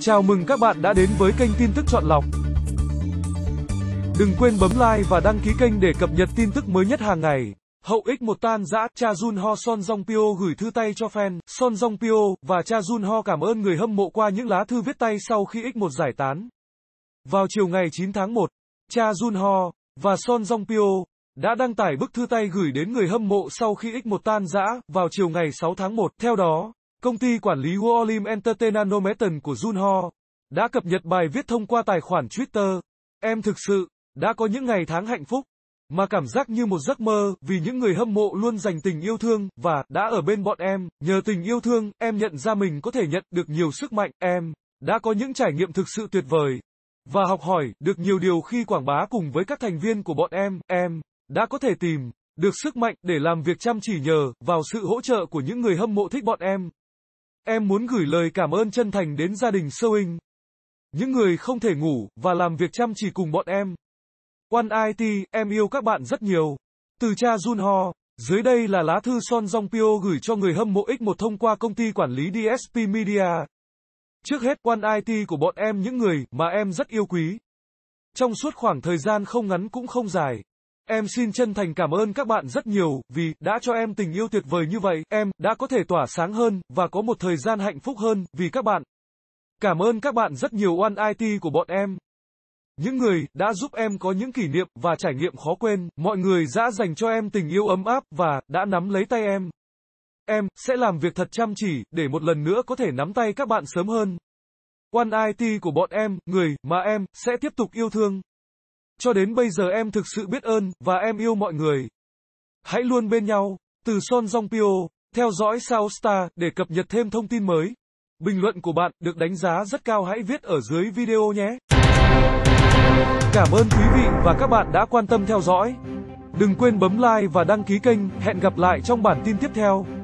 Chào mừng các bạn đã đến với kênh tin tức chọn lọc. Đừng quên bấm like và đăng ký kênh để cập nhật tin tức mới nhất hàng ngày. Hậu ích một tan dã cha Jun Ho Son Jong Pyo gửi thư tay cho fan, Son Jong Pyo và cha Jun Ho cảm ơn người hâm mộ qua những lá thư viết tay sau khi ích một giải tán. Vào chiều ngày 9 tháng 1, cha Jun Ho và Son Jong Pyo đã đăng tải bức thư tay gửi đến người hâm mộ sau khi ích một tan dã. vào chiều ngày 6 tháng 1. Theo đó, Công ty quản lý Huolim Entertainment của Junho đã cập nhật bài viết thông qua tài khoản Twitter. Em thực sự đã có những ngày tháng hạnh phúc mà cảm giác như một giấc mơ vì những người hâm mộ luôn dành tình yêu thương và đã ở bên bọn em nhờ tình yêu thương em nhận ra mình có thể nhận được nhiều sức mạnh em đã có những trải nghiệm thực sự tuyệt vời và học hỏi được nhiều điều khi quảng bá cùng với các thành viên của bọn em em đã có thể tìm được sức mạnh để làm việc chăm chỉ nhờ vào sự hỗ trợ của những người hâm mộ thích bọn em Em muốn gửi lời cảm ơn chân thành đến gia đình Sewing. Những người không thể ngủ và làm việc chăm chỉ cùng bọn em. Quan IT, em yêu các bạn rất nhiều. Từ cha Jun Ho. dưới đây là lá thư Son Jong Pyo gửi cho người hâm mộ X1 thông qua công ty quản lý DSP Media. Trước hết quan IT của bọn em những người mà em rất yêu quý. Trong suốt khoảng thời gian không ngắn cũng không dài, Em xin chân thành cảm ơn các bạn rất nhiều, vì, đã cho em tình yêu tuyệt vời như vậy, em, đã có thể tỏa sáng hơn, và có một thời gian hạnh phúc hơn, vì các bạn. Cảm ơn các bạn rất nhiều One IT của bọn em. Những người, đã giúp em có những kỷ niệm, và trải nghiệm khó quên, mọi người đã dành cho em tình yêu ấm áp, và, đã nắm lấy tay em. Em, sẽ làm việc thật chăm chỉ, để một lần nữa có thể nắm tay các bạn sớm hơn. One IT của bọn em, người, mà em, sẽ tiếp tục yêu thương. Cho đến bây giờ em thực sự biết ơn, và em yêu mọi người. Hãy luôn bên nhau, từ Son Jong Pyo, theo dõi Sao Star, để cập nhật thêm thông tin mới. Bình luận của bạn được đánh giá rất cao hãy viết ở dưới video nhé. Cảm ơn quý vị và các bạn đã quan tâm theo dõi. Đừng quên bấm like và đăng ký kênh, hẹn gặp lại trong bản tin tiếp theo.